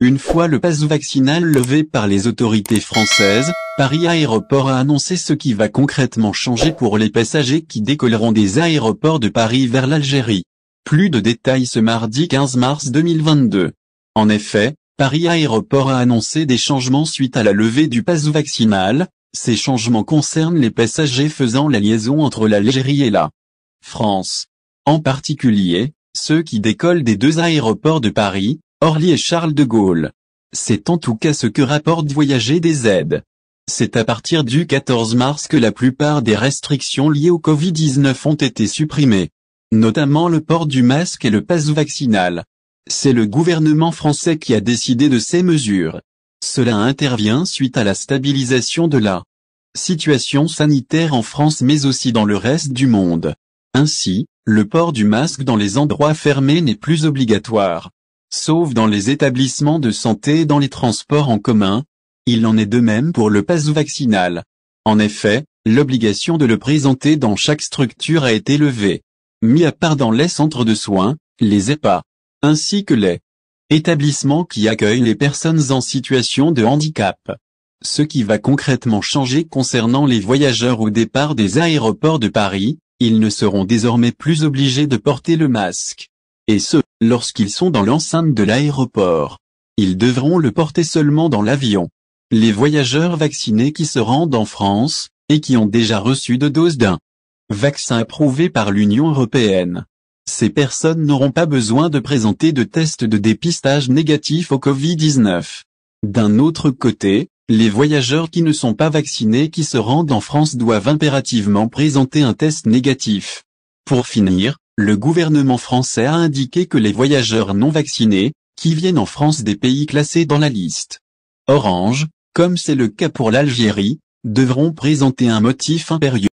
Une fois le passe vaccinal levé par les autorités françaises, Paris Aéroport a annoncé ce qui va concrètement changer pour les passagers qui décolleront des aéroports de Paris vers l'Algérie. Plus de détails ce mardi 15 mars 2022. En effet, Paris Aéroport a annoncé des changements suite à la levée du pass vaccinal. Ces changements concernent les passagers faisant la liaison entre l'Algérie et la France. En particulier, ceux qui décollent des deux aéroports de Paris, Orly et Charles de Gaulle. C'est en tout cas ce que rapporte Voyager des aides. C'est à partir du 14 mars que la plupart des restrictions liées au Covid-19 ont été supprimées notamment le port du masque et le passe vaccinal. C'est le gouvernement français qui a décidé de ces mesures. Cela intervient suite à la stabilisation de la situation sanitaire en France mais aussi dans le reste du monde. Ainsi, le port du masque dans les endroits fermés n'est plus obligatoire. Sauf dans les établissements de santé et dans les transports en commun, il en est de même pour le passe vaccinal. En effet, l'obligation de le présenter dans chaque structure a été levée mis à part dans les centres de soins, les EHPA, ainsi que les établissements qui accueillent les personnes en situation de handicap. Ce qui va concrètement changer concernant les voyageurs au départ des aéroports de Paris, ils ne seront désormais plus obligés de porter le masque. Et ce, lorsqu'ils sont dans l'enceinte de l'aéroport. Ils devront le porter seulement dans l'avion. Les voyageurs vaccinés qui se rendent en France, et qui ont déjà reçu deux doses d'un Vaccin approuvé par l'Union européenne. Ces personnes n'auront pas besoin de présenter de tests de dépistage négatif au Covid-19. D'un autre côté, les voyageurs qui ne sont pas vaccinés qui se rendent en France doivent impérativement présenter un test négatif. Pour finir, le gouvernement français a indiqué que les voyageurs non vaccinés, qui viennent en France des pays classés dans la liste orange, comme c'est le cas pour l'Algérie, devront présenter un motif impérieux.